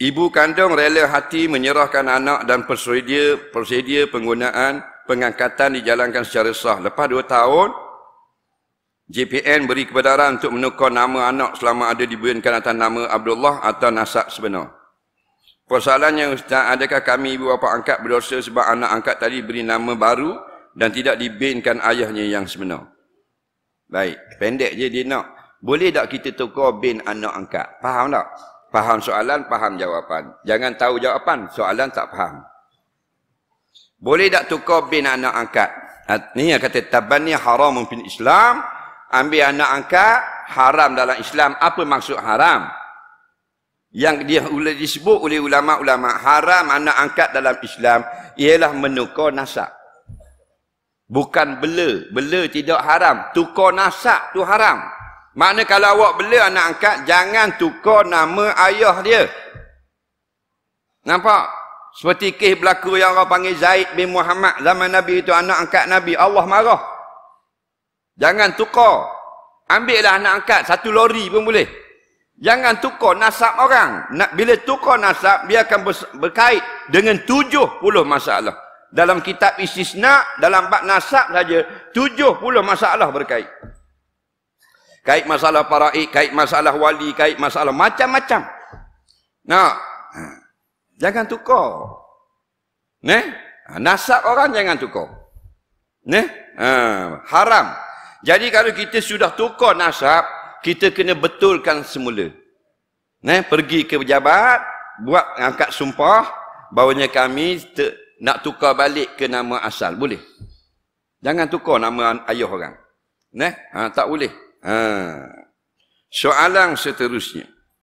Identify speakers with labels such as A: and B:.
A: Ibu kandung rela hati menyerahkan anak dan prosedur prosedur penggunaan pengangkatan dijalankan secara sah. Lepas dua tahun, JPN beri kebenaran untuk menukar nama anak selama ada dibuatkan atas nama Abdullah atau Nasab sebenar. Persoalannya Ustaz, adakah kami ibu bapa angkat berdosa sebab anak angkat tadi beri nama baru dan tidak dibinkan ayahnya yang sebenar? Baik, pendek je dia nak. Boleh tak kita tukar bin anak angkat? Faham tak? Faham soalan, faham jawapan. Jangan tahu jawapan, soalan tak faham. Boleh tak tukar bin anak angkat? Ini yang kata, taban ni haram mungkin Islam. Ambil anak angkat, haram dalam Islam. Apa maksud haram? Yang dia disebut oleh ulama-ulama, haram anak angkat dalam Islam ialah menukar nasab. Bukan bela. Bela tidak haram. Tukar nasab tu haram. Makna kalau awak bela anak angkat, jangan tukar nama ayah dia. Nampak? Seperti kisah berlaku yang orang panggil Zaid bin Muhammad zaman Nabi itu anak angkat Nabi. Allah marah. Jangan tukar. Ambil lah anak angkat satu lori pun boleh. Jangan tukar nasab orang. Bila tukar nasab, dia akan berkait dengan tujuh puluh masalah. Dalam kitab Isisna dalam bab nasab saja, tujuh puluh masalah berkait kait masalah paraik, kait masalah wali, kait masalah macam-macam. Nah, ha. jangan tukar. Ne? Ha, nasab orang jangan tukar. Ne? Ha, haram. Jadi kalau kita sudah tukar nasab, kita kena betulkan semula. Ne? Pergi ke pejabat, buat angkat sumpah, bahawanya kami nak tukar balik ke nama asal. Boleh? Jangan tukar nama ayah orang. Ne? Ha, tak boleh. Ha. Soalan seterusnya.